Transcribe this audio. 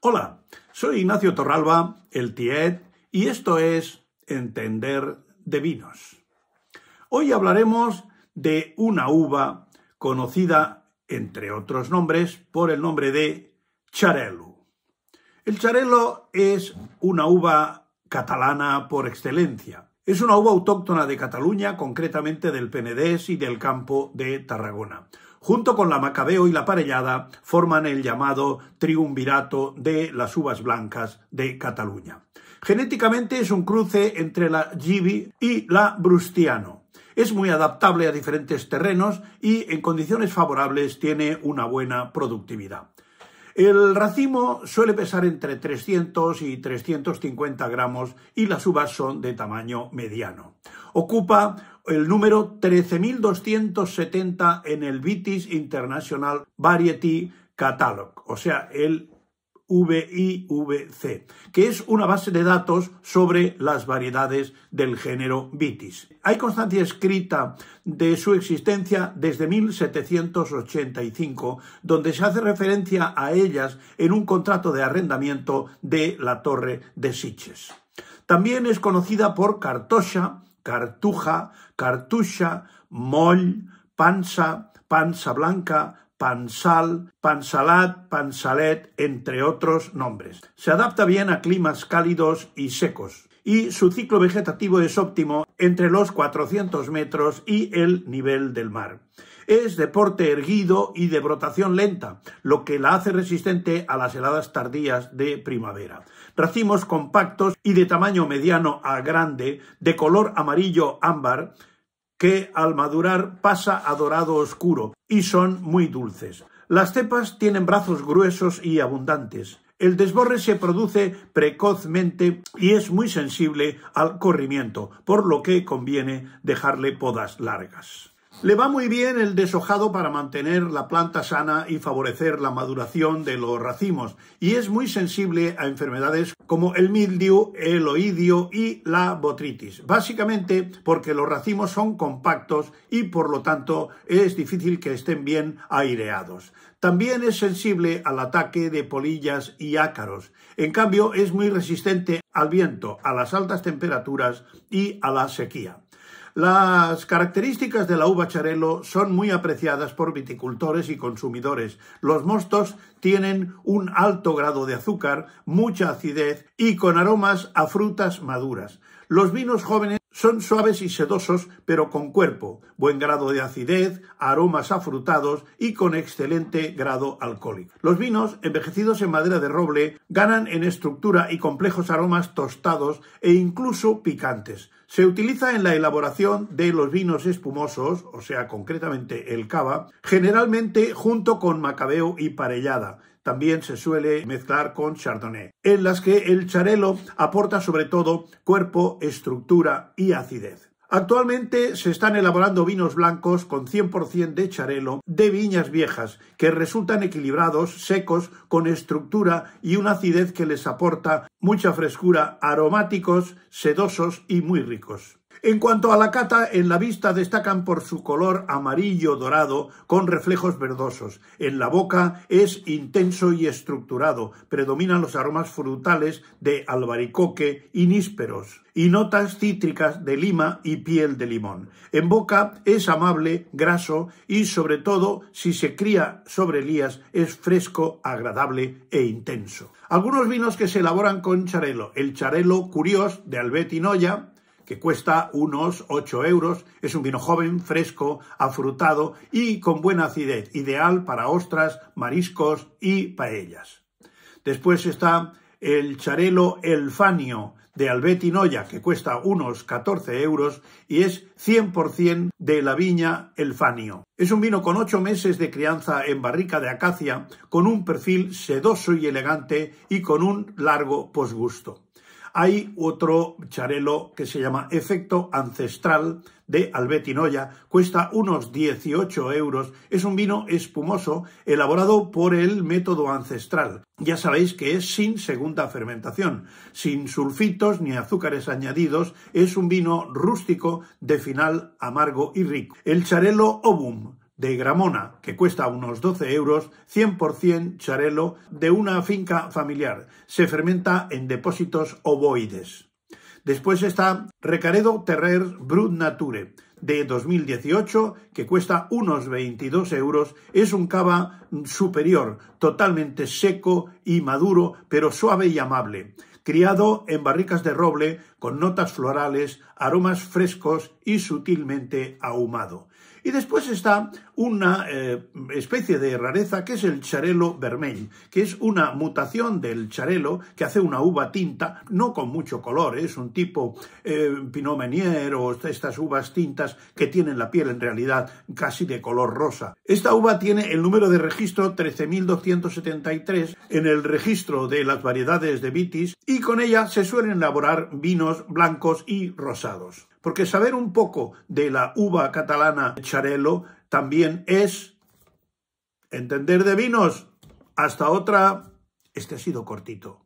Hola, soy Ignacio Torralba, el TIED, y esto es Entender de Vinos. Hoy hablaremos de una uva conocida, entre otros nombres, por el nombre de Charelo. El Charelo es una uva catalana por excelencia. Es una uva autóctona de Cataluña, concretamente del Penedés y del campo de Tarragona junto con la Macabeo y la Parellada, forman el llamado triunvirato de las uvas blancas de Cataluña. Genéticamente es un cruce entre la Gibi y la Brustiano. Es muy adaptable a diferentes terrenos y en condiciones favorables tiene una buena productividad. El racimo suele pesar entre 300 y 350 gramos y las uvas son de tamaño mediano. Ocupa el número 13.270 en el Vitis International Variety Catalog, o sea, el VIVC, que es una base de datos sobre las variedades del género Vitis. Hay constancia escrita de su existencia desde 1785, donde se hace referencia a ellas en un contrato de arrendamiento de la Torre de Siches. También es conocida por cartocha, cartuja, cartucha, moll, panza, panza blanca, Pansal, Pansalat, Pansalet, entre otros nombres. Se adapta bien a climas cálidos y secos y su ciclo vegetativo es óptimo entre los 400 metros y el nivel del mar. Es deporte erguido y de brotación lenta, lo que la hace resistente a las heladas tardías de primavera. Racimos compactos y de tamaño mediano a grande, de color amarillo ámbar, que al madurar pasa a dorado oscuro y son muy dulces. Las cepas tienen brazos gruesos y abundantes. El desborre se produce precozmente y es muy sensible al corrimiento, por lo que conviene dejarle podas largas. Le va muy bien el deshojado para mantener la planta sana y favorecer la maduración de los racimos, y es muy sensible a enfermedades como el mildio, el oidio y la botritis, básicamente porque los racimos son compactos y por lo tanto es difícil que estén bien aireados. También es sensible al ataque de polillas y ácaros. En cambio, es muy resistente al viento, a las altas temperaturas y a la sequía. Las características de la uva charelo son muy apreciadas por viticultores y consumidores. Los mostos tienen un alto grado de azúcar, mucha acidez y con aromas a frutas maduras. Los vinos jóvenes son suaves y sedosos, pero con cuerpo, buen grado de acidez, aromas afrutados y con excelente grado alcohólico. Los vinos, envejecidos en madera de roble, ganan en estructura y complejos aromas tostados e incluso picantes. Se utiliza en la elaboración de los vinos espumosos, o sea, concretamente el cava, generalmente junto con macabeo y parellada también se suele mezclar con Chardonnay, en las que el charelo aporta sobre todo cuerpo, estructura y acidez. Actualmente se están elaborando vinos blancos con 100% de charelo de viñas viejas, que resultan equilibrados, secos, con estructura y una acidez que les aporta mucha frescura, aromáticos, sedosos y muy ricos. En cuanto a la cata, en la vista destacan por su color amarillo dorado con reflejos verdosos. En la boca es intenso y estructurado. Predominan los aromas frutales de albaricoque y nísperos y notas cítricas de lima y piel de limón. En boca es amable, graso y sobre todo si se cría sobre lías es fresco, agradable e intenso. Algunos vinos que se elaboran con charelo. El charelo curioso de Albetinoya, que cuesta unos 8 euros. Es un vino joven, fresco, afrutado y con buena acidez, ideal para ostras, mariscos y paellas. Después está el Charelo Elfanio de albetinoya Noya, que cuesta unos 14 euros y es 100% de la viña Elfanio. Es un vino con 8 meses de crianza en barrica de acacia, con un perfil sedoso y elegante y con un largo posgusto. Hay otro charelo que se llama Efecto Ancestral de Albetinoya, cuesta unos 18 euros, es un vino espumoso elaborado por el método ancestral. Ya sabéis que es sin segunda fermentación, sin sulfitos ni azúcares añadidos, es un vino rústico de final amargo y rico. El charelo Obum de Gramona, que cuesta unos 12 euros, 100% charelo de una finca familiar. Se fermenta en depósitos ovoides. Después está Recaredo Terrer Brut Nature, de 2018, que cuesta unos 22 euros. Es un cava superior, totalmente seco y maduro, pero suave y amable. Criado en barricas de roble, con notas florales, aromas frescos y sutilmente ahumado. Y después está una eh, especie de rareza que es el charelo vermell, que es una mutación del charelo que hace una uva tinta, no con mucho color, es un tipo eh, pinot o estas uvas tintas que tienen la piel en realidad casi de color rosa. Esta uva tiene el número de registro 13.273 en el registro de las variedades de vitis y con ella se suelen elaborar vinos blancos y rosados. Porque saber un poco de la uva catalana Charelo también es entender de vinos. Hasta otra. Este ha sido cortito.